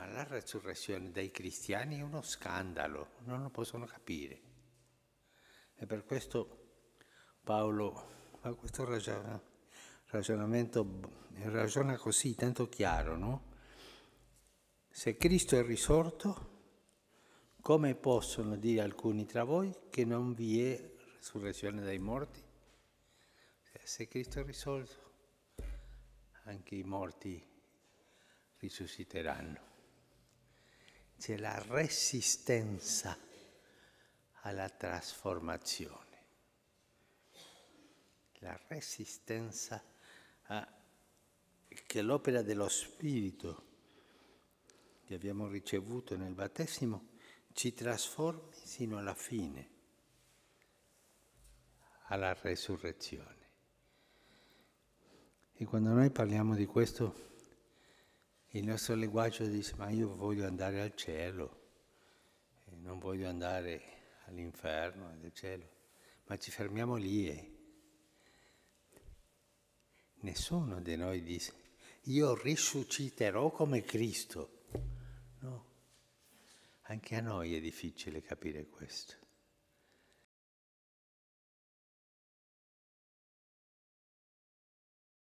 Ma la resurrezione dei cristiani è uno scandalo, non lo possono capire. E per questo Paolo fa questo ragionamento, ragiona così, tanto chiaro, no? Se Cristo è risorto, come possono dire alcuni tra voi che non vi è resurrezione dai morti? Se Cristo è risorto, anche i morti risusciteranno c'è la resistenza alla trasformazione, la resistenza a che l'opera dello Spirito che abbiamo ricevuto nel battesimo ci trasformi sino alla fine, alla resurrezione. E quando noi parliamo di questo il nostro linguaggio dice ma io voglio andare al cielo, eh, non voglio andare all'inferno, al cielo, ma ci fermiamo lì. E Nessuno di noi dice io risusciterò come Cristo. No, anche a noi è difficile capire questo.